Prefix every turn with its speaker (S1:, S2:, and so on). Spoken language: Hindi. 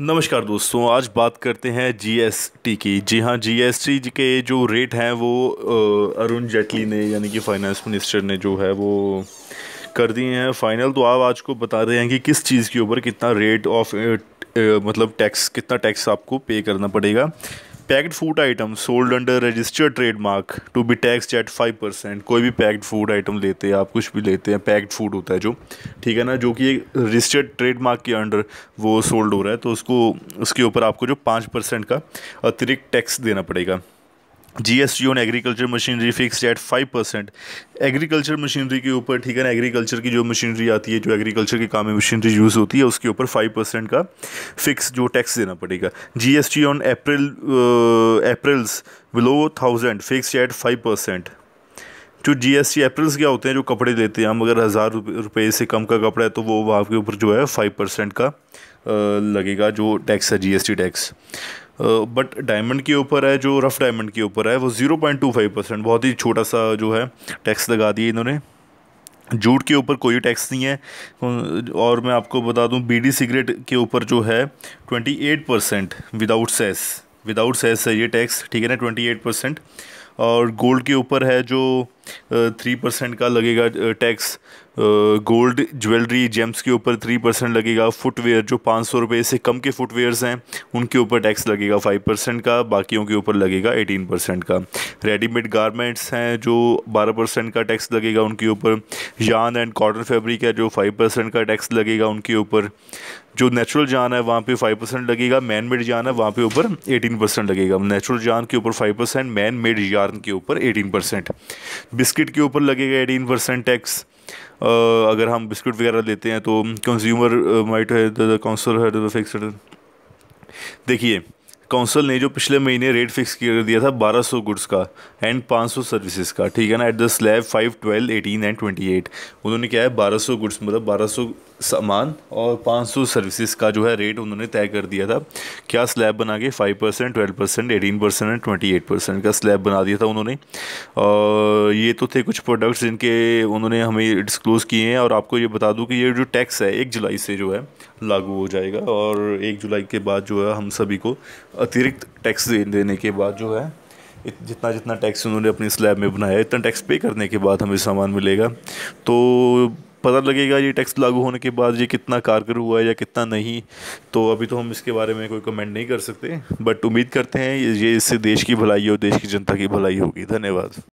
S1: नमस्कार दोस्तों आज बात करते हैं जीएसटी की जी हाँ जीएसटी के जो रेट हैं वो अरुण जेटली ने यानी कि फाइनेंस मिनिस्टर ने जो है वो कर दिए हैं फाइनल तो आप आज को बता रहे हैं कि किस चीज़ के ऊपर कितना रेट ऑफ मतलब टैक्स कितना टैक्स आपको पे करना पड़ेगा packed food item sold under registered trademark to be tax at five percent कोई भी पैक्ड फूड आइटम लेते हैं आप कुछ भी लेते हैं पैक्ड फूड होता है जो ठीक है ना जो कि रजिस्टर्ड ट्रेडमार्क के अंडर वो सोल्ड हो रहा है तो उसको उसके ऊपर आपको जो पाँच परसेंट का अतिरिक्त टैक्स देना पड़ेगा GST on agriculture machinery fix at five percent agriculture machinery के ऊपर ठीक है ना एग्रीकल्चर की जो मशीनरी आती है जो एग्रीकल्चर के काम में मशीनरी यूज़ होती है उसके ऊपर फाइव परसेंट का फिक्स जो टैक्स देना पड़ेगा GST on apparel apparels below thousand fix at five percent जो जी एस टी अप्रैल्स क्या होते हैं जो कपड़े लेते हैं हम अगर हज़ार रुपये से कम का कपड़ा है तो वो वहाँ के ऊपर जो है फाइव परसेंट का uh, लगेगा जो टैक्स है G S T tax but diamond के ऊपर है जो रफ़ डायमंड के ऊपर है वो zero point two five percent बहुत ही छोटा सा जो है टैक्स लगा दिए इन्होंने जूट के ऊपर कोई टैक्स नहीं है और मैं आपको बता दूं बीडी सिगरेट के ऊपर जो है twenty eight percent without cess without cess है ये टैक्स ठीक है ना ट्वेंटी एट परसेंट और गोल्ड के ऊपर है जो थ्री परसेंट का लगेगा टैक्स गोल्ड ज्वेलरी जेम्स के ऊपर थ्री परसेंट लगेगा फुटवेयर जो पाँच सौ रुपये से कम के फुटवेयर्स हैं उनके ऊपर टैक्स लगेगा फाइव परसेंट का बाकियों के ऊपर लगेगा एटीन परसेंट का रेडीमेड गारमेंट्स हैं जो बारह परसेंट का टैक्स लगेगा उनके ऊपर जान एंड कॉटन फैब्रिक है जो फाइव परसेंट का टैक्स लगेगा उनके ऊपर जो नेचुरल जान है वहाँ पे फाइव परसेंट लगेगा मैन मेड जान है वहाँ पे ऊपर एटीन परसेंट लगेगा नेचुरल जान के ऊपर five percent man made yarn yarn के ऊपर 18 परसेंट बिस्किट के ऊपर लगेगा 18 परसेंट टैक्स अगर हम बिस्किट वगैरह लेते हैं तो कंज्यूमर माइट है काउंसिल है देखिए काउंसिल ने जो पिछले महीने रेट फिक्स कर दिया था 1200 गुड्स का एंड 500 सर्विसेज का ठीक है ना एट द स्लैब 5, 12, 18 एंड 28 उन्होंने क्या है 1200 गुड्स मतलब 1200 सामान और 500 सर्विसेज का जो है रेट उन्होंने तय कर दिया था क्या स्लैब बना के 5 percent twelve percent eighteen percent and twenty eight percent का स्लैब बना दिया था उन्होंने और ये तो थे कुछ प्रोडक्ट्स जिनके उन्होंने हमें डिस्क्लोज़ किए हैं और आपको ये बता दूँ कि ये जो टैक्स है एक जुलाई से जो है लागू हो जाएगा और एक जुलाई के बाद जो है हम सभी को अतिरिक्त टैक्स देने के बाद जो है जितना जितना टैक्स उन्होंने अपनी स्लैब में बनाया इतना टैक्स पे करने के बाद हमें सामान मिलेगा तो पता लगेगा ये टैक्स लागू होने के बाद ये कितना कारगर हुआ है या कितना नहीं तो अभी तो हम इसके बारे में कोई कमेंट नहीं कर सकते बट उम्मीद करते हैं ये इससे देश की भलाई और देश की जनता की भलाई होगी धन्यवाद